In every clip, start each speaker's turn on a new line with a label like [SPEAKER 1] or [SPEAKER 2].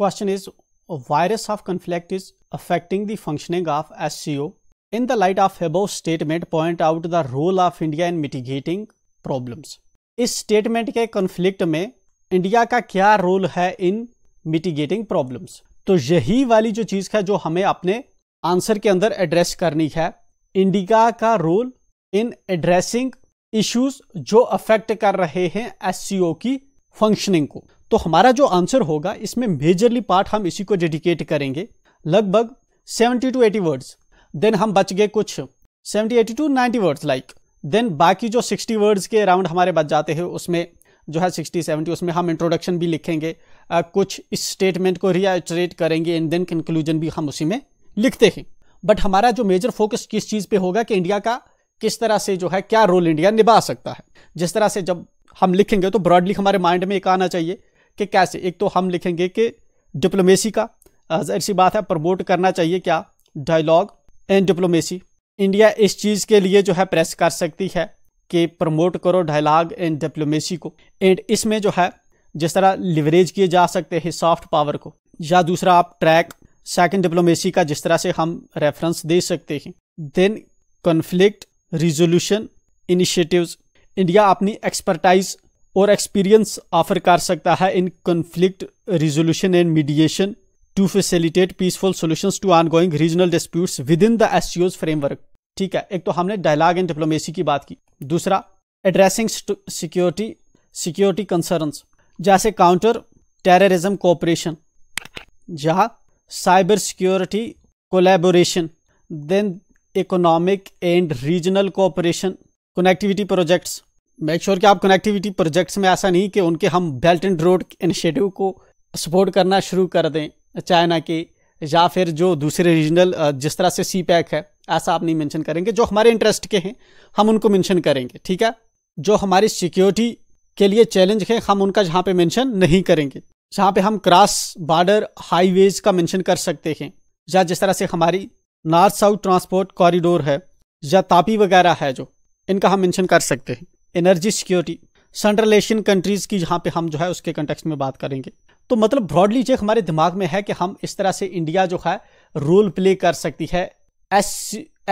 [SPEAKER 1] Question is virus of conflict is affecting the functioning of SCO. In the light of above statement point out the role of India in mitigating problems. इस statement के conflict में India का क्या role है इन mitigating problems तो यही वाली जो चीज़ है जो हमें अपने आंसर के अंदर एड्रेस करनी है इंडिया का रोल इन एड्रेसिंग इश्यूज जो अफेक्ट कर रहे हैं एस की फंक्शनिंग को तो हमारा जो आंसर होगा इसमें मेजरली पार्ट हम इसी को डेडिकेट करेंगे लगभग 70 टू 80 वर्ड्स देन हम बच गए कुछ 70 80 टू 90 वर्ड्स लाइक देन बाकी जो 60 वर्ड्स के अराउंड हमारे बच जाते हैं उसमें जो है 60 70 उसमें हम इंट्रोडक्शन भी लिखेंगे आ, कुछ इस स्टेटमेंट को रियाट्रेट करेंगे एंड देन कंक्लूजन भी हम उसी में लिखते हैं बट हमारा जो मेजर फोकस किस चीज़ पे होगा कि इंडिया का किस तरह से जो है क्या रोल इंडिया निभा सकता है जिस तरह से जब हम लिखेंगे तो ब्रॉडली हमारे माइंड में एक आना चाहिए कि कैसे एक तो हम लिखेंगे कि डिप्लोमेसी का जाहिर सी बात है प्रमोट करना चाहिए क्या डायलॉग एंड डिप्लोमेसी इंडिया इस चीज़ के लिए जो है प्रेस कर सकती है कि प्रमोट करो डायलॉग एंड डिप्लोमेसी को एंड इसमें जो है जिस तरह लिवरेज किए जा सकते हैं सॉफ्ट पावर को या दूसरा आप ट्रैक सेकंड डिप्लोमेसी का जिस तरह से हम रेफरेंस दे सकते हैं then conflict resolution initiatives India अपनी एक्सपर्टाइज और एक्सपीरियंस ऑफर कर सकता है in conflict resolution and mediation to facilitate peaceful solution to going regional disputes with in the S framework ठीक है एक तो हमने डायलॉग एंड डिप्लोमेसी की बात की दूसरा एड्रेसिंग सिक्योरिटी सिक्योरिटी कंसर्नस जैसे काउंटर टेररिज्म कोऑपरेशन जहाँ cyber security collaboration then economic and regional cooperation connectivity projects make sure कि आप कनेक्टिविटी प्रोजेक्ट्स में ऐसा नहीं कि उनके हम बेल्ट एंड रोड इनिशिएटिव को सपोर्ट करना शुरू कर दें चाइना के या फिर जो दूसरे रीजनल जिस तरह से सी पैक है ऐसा आप नहीं मेंशन करेंगे जो हमारे इंटरेस्ट के हैं हम उनको मेंशन करेंगे ठीक है जो हमारी सिक्योरिटी के लिए चैलेंज है हम उनका जहाँ पे मेंशन नहीं करेंगे जहाँ पे हम क्रॉस बॉर्डर हाईवेज का मेंशन कर सकते हैं या जिस तरह से हमारी नॉर्थ साउथ ट्रांसपोर्ट कॉरिडोर है या तापी वगैरह है जो इनका हम मेंशन कर सकते हैं energy security central Asian countries की जहाँ पे हम जो है उसके कंटेक्स में बात करेंगे तो मतलब ब्रॉडली जो हमारे दिमाग में है कि हम इस तरह से इंडिया जो है रोल प्ले कर सकती है एस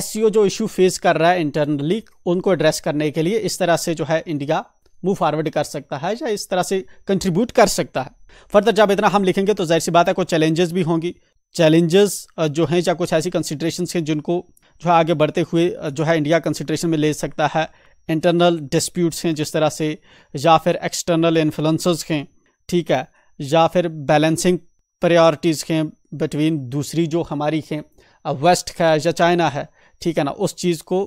[SPEAKER 1] एस जो इशू फेस कर रहा है इंटरनली उनको एड्रेस करने के लिए इस तरह से जो है इंडिया मूव फॉरवर्ड कर सकता है या इस तरह से कंट्रीब्यूट कर सकता है फर्दर जब इतना हम लिखेंगे तो जाहिर सी बात है कुछ चैलेंजेस भी होंगी चैलेंजेस जो हैं या कुछ ऐसी कंसिड्रेशन हैं जिनको जो है आगे बढ़ते हुए जो है इंडिया कंसिड्रेशन में ले सकता है इंटरनल डिस्प्यूट्स हैं जिस तरह से या फिर एक्सटर्नल इन्फ्लुंस हैं ठीक है या फिर बैलेंसिंग प्रायोरिटीज़ हैं बिटवीन दूसरी जो हमारी हैं वेस्ट है या चाइना है ठीक है ना उस चीज़ को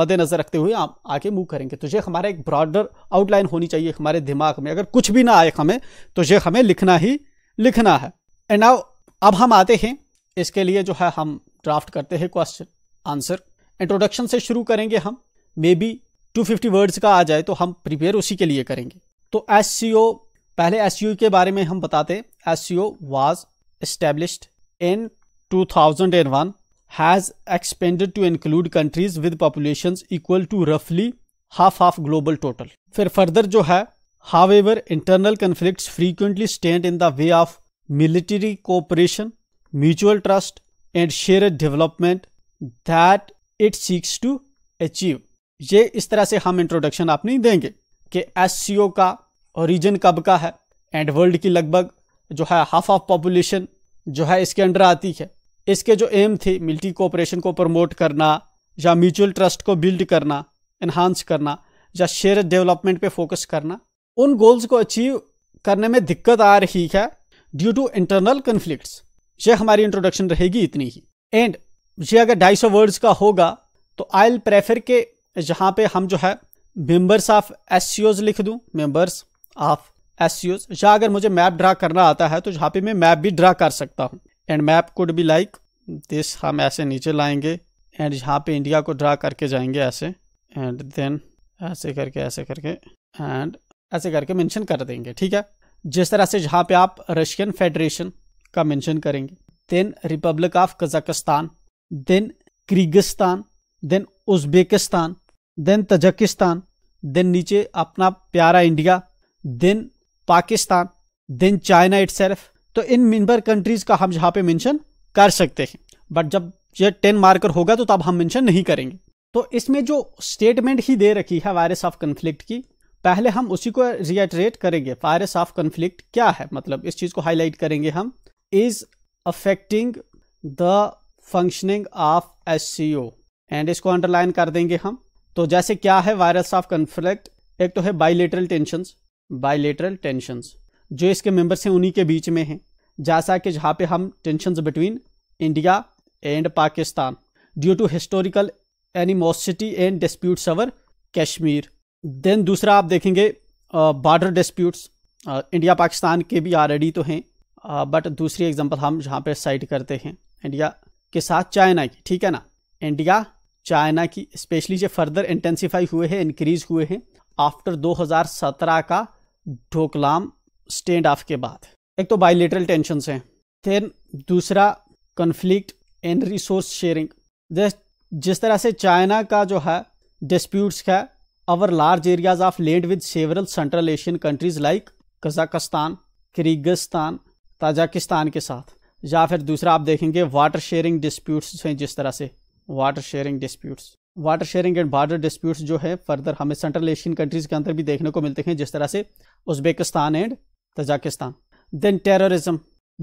[SPEAKER 1] मद्देनज़र रखते हुए आप आगे मूव करेंगे तो ये हमारा एक ब्रॉडर आउटलाइन होनी चाहिए हमारे दिमाग में अगर कुछ भी ना आए हमें तो ये हमें लिखना ही लिखना है एंड नाउ अब हम आते हैं इसके लिए जो है हम ड्राफ्ट करते हैं क्वेश्चन आंसर इंट्रोडक्शन से शुरू करेंगे हम मे बी 250 वर्ड्स का आ जाए तो हम प्रिपेयर उसी के लिए करेंगे तो एस सी ओ पहले एस सी ओ के बारे में हम बताते हैं S C O was establish in two thousand and one has expanded to include countries with population equal to रफली हाफ ऑफ ग्लोबल टोटल फिर फर्दर जो है however internal conflict frequently stand in the way of military cooperation mutual trust and share development that it seeks to achieve ये इस तरह से हम introduction आप नहीं देंगे कि एस का ओरिजिन कब का है एंड वर्ल्ड की लगभग जो है हाफ ऑफ पॉपुलेशन जो है इसके अंडर आती है इसके जो एम थे मिल्टी कोऑपरेशन को प्रमोट करना या म्यूचुअल ट्रस्ट को बिल्ड करना इन्हांस करना या शेयर डेवलपमेंट पे फोकस करना उन गोल्स को अचीव करने में दिक्कत आ रही है ड्यू टू इंटरनल कन्फ्लिक्ट ये हमारी इंट्रोडक्शन रहेगी इतनी ही एंड ये अगर ढाई सौ वर्ड्स का होगा तो आई प्रेफर के यहाँ पे हम जो है मेंबर्स ऑफ एस लिख दूँ मेंबर्स ऑफ एस या अगर मुझे मैप ड्रा करना आता है तो यहाँ पे मैं मैप भी ड्रा कर सकता हूँ एंड मैप कुड भी लाइक दिस हम ऐसे नीचे लाएंगे एंड यहाँ पे इंडिया को ड्रा करके जाएंगे ऐसे एंड देन ऐसे करके ऐसे करके एंड ऐसे करके मैंशन कर देंगे ठीक है जिस तरह से जहाँ पे आप रशियन फेडरेशन का मैंशन करेंगे then Republic of Kazakhstan then Kyrgyzstan then Uzbekistan then Tajikistan then नीचे अपना प्यारा India then Pakistan then China eight तो इन मिनबर कंट्रीज़ का हम यहाँ पे मेंशन कर सकते हैं बट जब ये टेन मार्कर होगा तो तब हम मेंशन नहीं करेंगे तो इसमें जो स्टेटमेंट ही दे रखी है वायरस ऑफ कन्फ्लिक्ट की पहले हम उसी को रिएटरेट करेंगे वायरस ऑफ कन्फ्लिक्ट क्या है मतलब इस चीज़ को हाईलाइट करेंगे हम is affecting the functioning of S and इसको अंडरलाइन कर देंगे हम तो जैसे क्या है वायरस ऑफ कन्फ्लिक्ट एक तो है बाइलेटरल टेंशंस बाइलेटरल टेंशंस जो इसके मेंबर्स हैं उन्हीं के बीच में हैं जैसा कि जहाँ पे हम tensions between India and Pakistan due to historical animosity and disputes over Kashmir then दूसरा आप देखेंगे बॉर्डर डिस्प्यूट्स इंडिया पाकिस्तान के भी ऑलरेडी तो हैं बट दूसरी एग्जांपल हम जहाँ पे साइड करते हैं इंडिया के साथ चाइना की ठीक है ना इंडिया चाइना की स्पेशली जो फर्दर इंटेंसीफाई हुए हैं इंक्रीज हुए हैं आफ्टर 2017 का ढोकलाम स्टैंड ऑफ के बाद एक तो बायोलिटरल टेंशन हैं देन दूसरा कन्फ्लिक्ट एंड रिसोर्स शेयरिंग जिस तरह से चाइना का जो है डिस्प्यूट्स है over large areas of land with several Central Asian countries like Kazakhstan Kyrgyzstan Tajikistan के साथ या फिर दूसरा आप देखेंगे वाटर शेयरिंग डिस्प्यूट्स हैं जिस तरह से water sharing disputes water sharing and border disputes जो है फर्दर हमें सेंट्रल एशियन कंट्रीज़ के अंदर भी देखने को मिलते हैं जिस तरह से Uzbekistan and Tajikistan then terrorism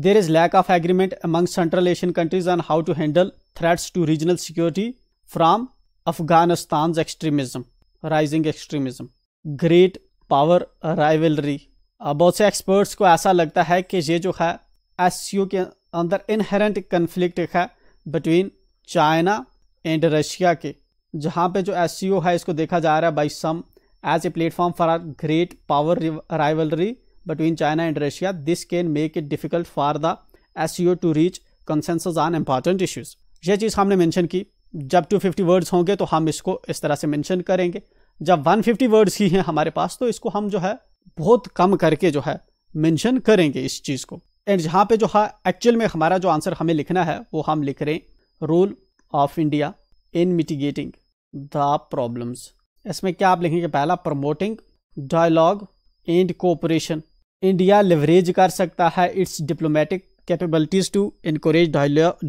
[SPEAKER 1] there is lack of agreement among Central Asian countries on how to handle threats to regional security from Afghanistan extremism rising extremism great power rivalry बहुत से एक्सपर्ट्स को ऐसा लगता है कि ये जो है एस के अंदर इनहेरेंट कन्फ्लिक्ट है बिटवीन चाइना एंड रशिया के जहाँ पे जो एस है इसको देखा जा रहा है by some as a platform for our great power rivalry between China and Russia this can make it difficult for the S to reach consensus on important issues ये चीज़ हमने मैंशन की जब 250 वर्ड्स होंगे तो हम इसको इस तरह से मैंशन करेंगे जब 150 वर्ड्स ही हैं हमारे पास तो इसको हम जो है बहुत कम करके जो है मैंशन करेंगे इस चीज़ को एंड जहाँ पे जो है हाँ, एक्चुअल में हमारा जो आंसर हमें लिखना है वो हम लिख रहे हैं role of India in mitigating the problems इसमें क्या आप लिखेंगे पहला promoting dialogue and cooperation India leverage कर सकता है its diplomatic capabilities to encourage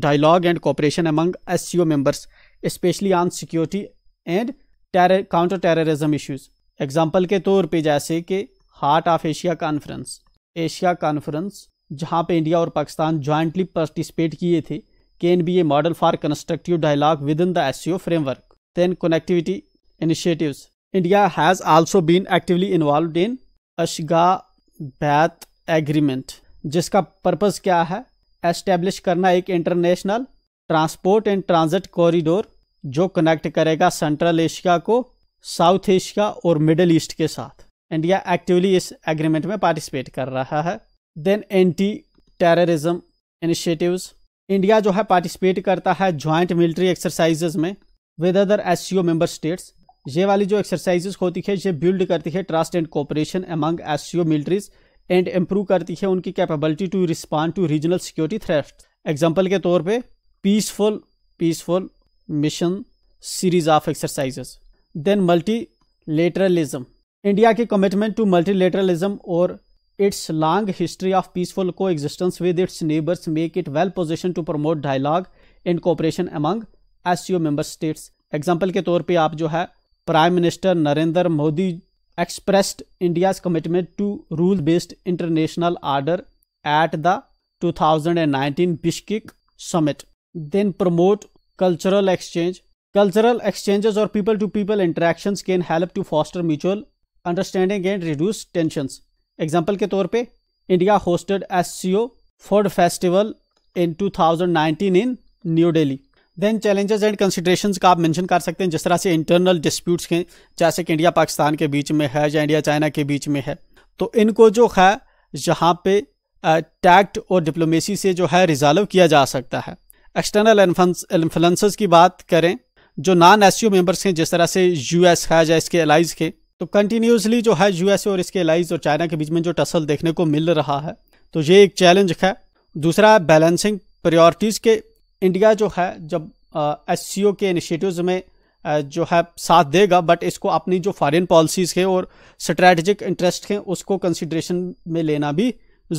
[SPEAKER 1] dialogue and cooperation among S C O members specially on security and counter terrorism issues example के तौर पे जैसे कि Heart of Asia conference Asia conference जहाँ पे इंडिया और पाकिस्तान जॉइंटली पार्टिसिपेट किए थे can be a model for constructive dialogue within the SEO framework. Then connectivity initiatives. India has also been actively involved in Ashga Bath Agreement, जिसका purpose क्या है Establish करना एक international transport and transit corridor जो connect करेगा Central Asia को South Asia और Middle East के साथ India actively इस agreement में participate कर रहा है Then anti-terrorism initiatives. इंडिया जो है पार्टिसिपेट करता है ज्वाइंट मिलिट्री एक्सरसाइजेज में with other S member states ये वाली जो एक्सरसाइजेज होती है ये बिल्ड करती है trust and cooperation among S militaries and improve करती है उनकी capability to respond to regional security threat example के तौर पर peaceful peaceful mission series of exercises then multilateralism India की कमिटमेंट टू मल्टी लेटरलिज्म और history of peaceful coexistence with its neighbours make it well position to promote dialogue dialogue cooperation among S U member states example के तौर पर आप जो है Prime Minister Narendra Modi expressed India's commitment to rule based international order at the 2019 Bishkek summit then promote cultural exchange cultural exchanges और people to people interactions can help to foster mutual understanding and reduce tensions example के तौर पे India hosted S C O food festival in 2019 in New Delhi then challenges and consideration का आप mention कर सकते हैं जिस तरह से इंटरनल डिस्प्यूट्स के जैसे कि इंडिया पाकिस्तान के बीच में है या इंडिया चाइना के बीच में है तो इनको जो है यहाँ पे टैक्ट और डिप्लोमेसी से जो है रिजॉल्व किया जा सकता है एक्सटर्नल इन्फ्लुएंसर्स की बात करें जो non S C O members हैं जिस तरह से यूएस है या इसके एलाइज के तो कंटिन्यूसली जो है यूएसए और इसके एलाइज और चाइना के बीच में जो टसल देखने को मिल रहा है तो ये एक चैलेंज है दूसरा बैलेंसिंग प्रायोरिटीज़ के इंडिया जो है जब एस के इनिशिएटिव्स में जो है साथ देगा बट इसको अपनी जो फॉरेन पॉलिसीज़ है और स्ट्रेटजिक इंटरेस्ट हैं उसको कंसिड्रेशन में लेना भी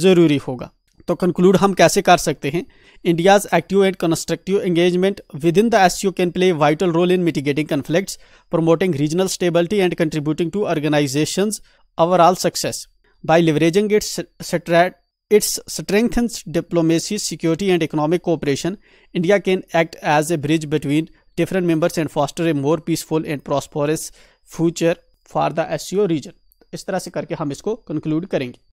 [SPEAKER 1] ज़रूरी होगा तो कंक्लूड हम कैसे कर सकते हैं India's active and constructive engagement with in the S U can play vital role in mitigating conflict promoting regional stability and contributing to organization our success by leveraging its its strengthens diplomacy security and economic cooperation India can act as a bridge between different members and foster a more peaceful and prosperous future for the S C O region इस तरह से करके हम इसको conclude करेंगे